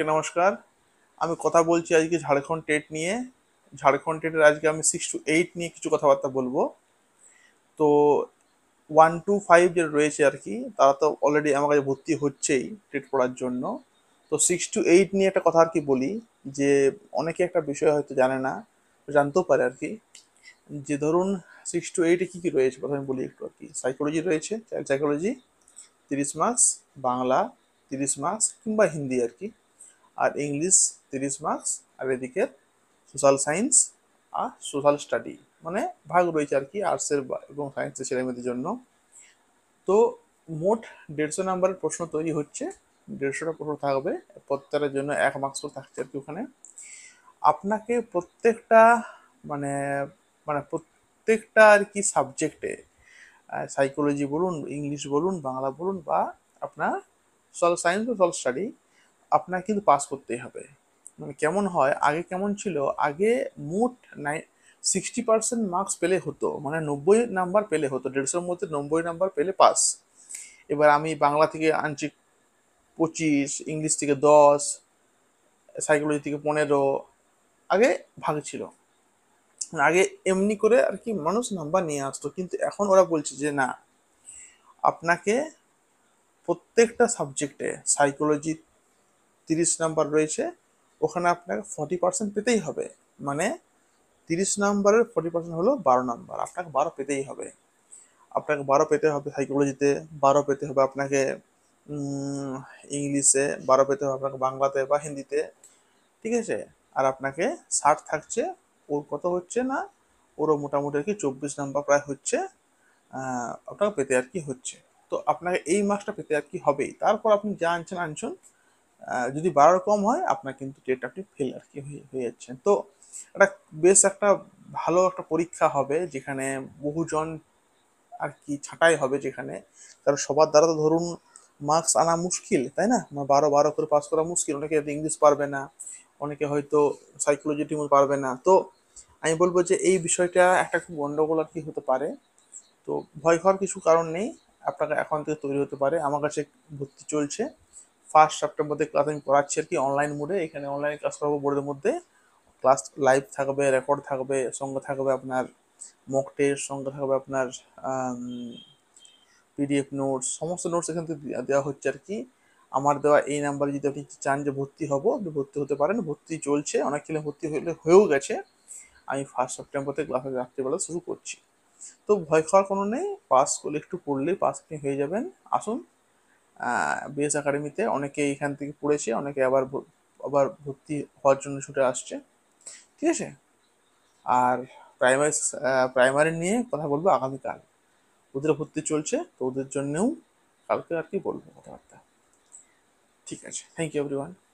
সবাইকে নমস্কার আমি কথা বলছি আজকে ঝাড়খণ্ড টেট নিয়ে ঝাড়খণ্ড টেটের আজকে আমি সিক্স টু এইট নিয়ে কিছু কথাবার্তা বলবো তো ওয়ান টু ফাইভ যেটা রয়েছে আর কি তারা তো অলরেডি আমার কাছে ভর্তি হচ্ছেই টেট পড়ার জন্য তো সিক্স টু এইট নিয়ে একটা কথা আর কি বলি যে অনেকে একটা বিষয় হয়তো জানে না জানতেও পারে আর কি যে ধরুন সিক্স টু এইটে কী কী রয়েছে প্রথমে বলি একটু আর কি সাইকোলজি রয়েছে চাইল্ড সাইকোলজি তিরিশ মার্কস বাংলা তিরিশ মার্কস কিংবা হিন্দি আর কি আর ইংলিশ তিরিশ মার্কস আর এদিকে সোশ্যাল সায়েন্স আর সোশ্যাল স্টাডি মানে ভাগ রয়েছে আর কি আর্টসের এবং সায়েন্সের ছেলেমেয়েদের জন্য তো মোট দেড়শো নাম্বারের প্রশ্ন তৈরি হচ্ছে দেড়শোটা প্রশ্ন থাকবে প্রত্যেকের জন্য এক মার্কস করে থাকছে আর কি ওখানে আপনাকে প্রত্যেকটা মানে মানে প্রত্যেকটা আর কি সাবজেক্টে সাইকোলজি বলুন ইংলিশ বলুন বাংলা বলুন বা আপনার সোশ্যাল সায়েন্স বা সোশ্যাল স্টাডি আপনাকে কিন্তু পাস করতেই হবে মানে কেমন হয় আগে কেমন ছিল আগে মোট নাই সিক্সটি পার্সেন্ট মার্কস পেলে হতো মানে নব্বই নাম্বার পেলে হতো দেড়শোর মধ্যে নব্বই নাম্বার পেলে পাস এবার আমি বাংলা থেকে আনছি পঁচিশ ইংলিশ থেকে দশ সাইকোলজি থেকে পনেরো আগে ভাগ ছিল মানে আগে এমনি করে আর কি মানুষ নাম্বার নিয়ে আসতো কিন্তু এখন ওরা বলছে যে না আপনাকে প্রত্যেকটা সাবজেক্টে সাইকোলজি তিরিশ নাম্বার রয়েছে ওখানে আপনাকে ফর্টি পার্সেন্ট পেতেই হবে মানে তিরিশ নাম্বারের ফর্টি পার্সেন্ট হলো বারো নাম্বার আপনাকে বারো পেতেই হবে আপনাকে বারো পেতে হবে সাইকোলজিতে বারো পেতে হবে আপনাকে ইংলিশে বারো পেতে হবে আপনাকে বাংলাতে বা হিন্দিতে ঠিক আছে আর আপনাকে ষাট থাকছে ওর কত হচ্ছে না ওরও মোটামুটি আর কি চব্বিশ নাম্বার প্রায় হচ্ছে আপনাকে পেতে আর কি হচ্ছে তো আপনাকে এই মাসটা পেতে আর কি হবেই তারপর আপনি যা আনছেন আনছেন যদি বাড়ার কম হয় আপনার কিন্তু টেট আপনি ফেল আর কি হয়ে যাচ্ছেন তো একটা বেশ একটা ভালো একটা পরীক্ষা হবে যেখানে বহুজন আর কি ছাঁটাই হবে যেখানে কারণ সবার দ্বারা তো ধরুন মার্কস আনা মুশকিল তাই না মানে বারো বারো করে পাস করা মুশকিল অনেকে ইংলিশ পারবে না অনেকে হয়তো সাইকোলজি টিমও পারবে না তো আমি বলবো যে এই বিষয়টা একটা খুব গন্ডগোল আর কি হতে পারে তো ভয় হওয়ার কিছু কারণ নেই আপনাকে এখন থেকে তৈরি হতে পারে আমার কাছে ভর্তি চলছে ফার্স্ট চ্যাপ্টার মধ্যে ক্লাস আমি করাচ্ছি আর কি অনলাইন মোডে এখানে অনলাইন ক্লাস করবো বোর্ডের মধ্যে ক্লাস লাইভ থাকবে রেকর্ড থাকবে সঙ্গে থাকবে আপনার মক টেস্ট সঙ্গে থাকবে আপনার পিডিএফ নোটস সমস্ত নোটস এখান থেকে দেওয়া হচ্ছে আর কি আমার দেওয়া এই নাম্বারে যদি আপনি চান যে ভর্তি হব আপনি ভর্তি হতে পারেন ভর্তি চলছে অনেক ছেলে ভর্তি হলে হয়েও গেছে আমি ফার্স্ট সেপ্টেম্বর থেকে ক্লাসে রাত্রিবেলা শুরু করছি তো ভয় খাওয়ার কোনো নেই পাস করলে একটু পড়লে পাস আপনি হয়ে যাবেন আসুন বিএস একাডেমিতে অনেকে এখান থেকে পড়েছে অনেকে আবার আবার ভর্তি হওয়ার জন্য ছুটে আসছে ঠিক আছে আর প্রাইমারি প্রাইমারি নিয়ে কথা বলবো আগামীকাল ওদের ভর্তি চলছে তো ওদের জন্যেও কালকে আর কি বলবো কথাবার্তা ঠিক আছে থ্যাংক ইউ এভরিওয়ান